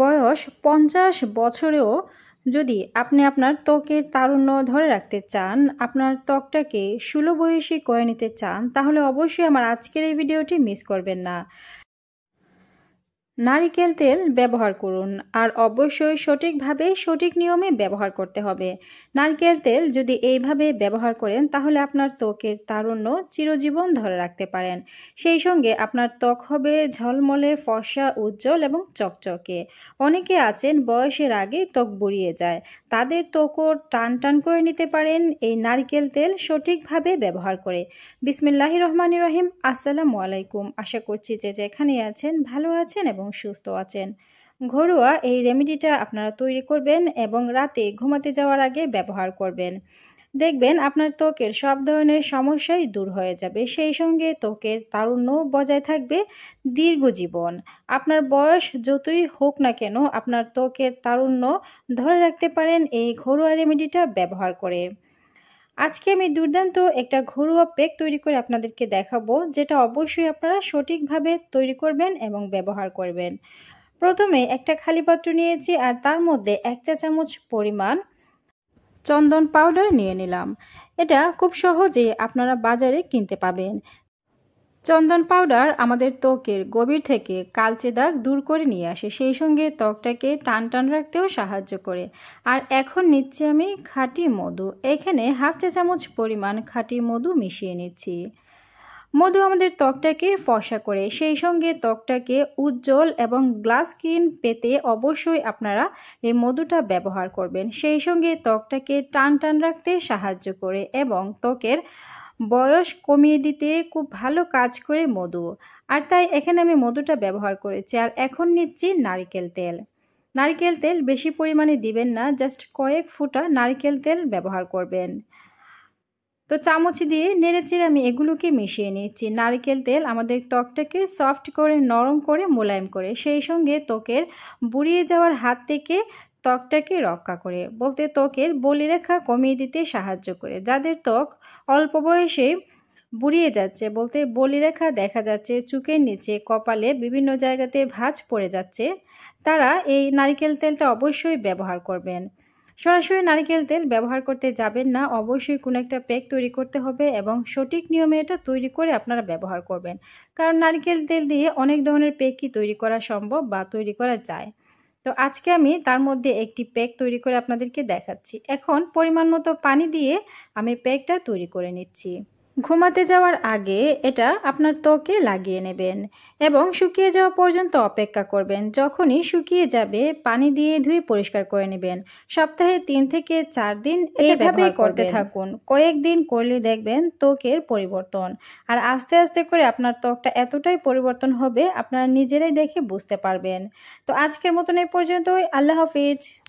বয়স পঞ্চাশ বছরেও যদি আপনি আপনার ত্বকের তারুণ্য ধরে রাখতে চান আপনার ত্বকটাকে সুলভ বয়সী করে নিতে চান তাহলে অবশ্যই আমার আজকের এই ভিডিওটি মিস করবেন না নারিকেল তেল ব্যবহার করুন আর অবশ্যই সঠিকভাবে সঠিক নিয়মে ব্যবহার করতে হবে নারকেল তেল যদি এইভাবে ব্যবহার করেন তাহলে আপনার ত্বকের তারুণ্য চিরজীবন ধরে রাখতে পারেন সেই সঙ্গে আপনার ত্বক হবে ঝলমলে ফসা উজ্জ্বল এবং চকচকে অনেকে আছেন বয়সের আগে ত্বক বুড়িয়ে যায় তাদের ত্বকও টান টান করে নিতে পারেন এই নারকেল তেল সঠিকভাবে ব্যবহার করে বিসমিল্লাহ রহমান রহিম আসসালামু আলাইকুম আশা করছি যে যেখানে আছেন ভালো আছেন এবং এবং সুস্থ আছেন ঘরোয়া এই রেমেডিটা আপনারা তৈরি করবেন এবং রাতে ঘুমাতে যাওয়ার আগে ব্যবহার করবেন দেখবেন আপনার ত্বকের সব ধরনের সমস্যাই দূর হয়ে যাবে সেই সঙ্গে ত্বকের তারুণ্য বজায় থাকবে দীর্ঘ জীবন আপনার বয়স যতই হোক না কেন আপনার ত্বকের তারুণ্য ধরে রাখতে পারেন এই ঘরোয়া রেমেডিটা ব্যবহার করে আজকে আমি দুর্দান্ত একটা ঘরোয়া পেক তৈরি করে আপনাদেরকে দেখাবো যেটা অবশ্যই আপনারা সঠিকভাবে তৈরি করবেন এবং ব্যবহার করবেন প্রথমে একটা খালি পাত্র নিয়েছি আর তার মধ্যে এক চা চামচ পরিমাণ চন্দন পাউডার নিয়ে নিলাম এটা খুব সহজে আপনারা বাজারে কিনতে পাবেন চন্দন পাউডার আমাদের ত্বকের গভীর থেকে কালচে দাগ দূর করে নিয়ে আসে সেই সঙ্গে ত্বকটাকে টান টান রাখতেও সাহায্য করে আর এখন নিচ্ছি আমি খাঁটি মধু এখানে হাফ চা চামচ পরিমাণ খাঁটি মধু মিশিয়ে নিচ্ছি মধু আমাদের ত্বকটাকে ফসা করে সেই সঙ্গে ত্বকটাকে উজ্জ্বল এবং গ্লাস স্কিন পেতে অবশ্যই আপনারা এই মধুটা ব্যবহার করবেন সেই সঙ্গে ত্বকটাকে টান টান রাখতে সাহায্য করে এবং ত্বকের বয়স কমিয়ে দিতে খুব ভালো কাজ করে মধু আর তাই এখানে আমি মধুটা ব্যবহার করেছি আর এখন নিচ্ছি নারিকেল তেল নারিকেল তেল বেশি পরিমাণে দিবেন না জাস্ট কয়েক ফুটা নারিকেল তেল ব্যবহার করবেন তো চামচ দিয়ে নেড়েচেড়ে আমি এগুলোকে মিশিয়ে নিচ্ছি নারকেল তেল আমাদের ত্বকটাকে সফট করে নরম করে মোলায়েম করে সেই সঙ্গে ত্বকের বুড়িয়ে যাওয়ার হাত থেকে ত্বকটাকে রক্ষা করে বলতে ত্বকের বলিরেখা কমিয়ে দিতে সাহায্য করে যাদের ত্বক অল্প বয়সে বুড়িয়ে যাচ্ছে বলতে বলিরেখা দেখা যাচ্ছে চুকের নিচে কপালে বিভিন্ন জায়গাতে ভাঁজ পড়ে যাচ্ছে তারা এই নারিকেল তেলটা অবশ্যই ব্যবহার করবেন সরাসরি নারিকেল তেল ব্যবহার করতে যাবেন না অবশ্যই কোনো একটা প্যাক তৈরি করতে হবে এবং সঠিক নিয়মে এটা তৈরি করে আপনারা ব্যবহার করবেন কারণ নারিকেল তেল দিয়ে অনেক ধরনের প্যাকই তৈরি করা সম্ভব বা তৈরি করা যায় তো আজকে আমি তার মধ্যে একটি প্যাক তৈরি করে আপনাদেরকে দেখাচ্ছি এখন পরিমাণ মতো পানি দিয়ে আমি প্যাকটা তৈরি করে নিচ্ছি ঘুমাতে যাওয়ার আগে এটা আপনার ত্বকে লাগিয়ে নেবেন এবং শুকিয়ে যাওয়া পর্যন্ত অপেক্ষা করবেন যখনই শুকিয়ে যাবে পানি দিয়ে ধুয়ে পরিষ্কার করে নেবেন সপ্তাহে তিন থেকে চার দিন এভাবে করতে থাকুন কয়েকদিন করলে দেখবেন ত্বকের পরিবর্তন আর আস্তে আস্তে করে আপনার ত্বকটা এতটাই পরিবর্তন হবে আপনারা নিজেরাই দেখে বুঝতে পারবেন তো আজকের মতন এই পর্যন্তই আল্লাহ হাফিজ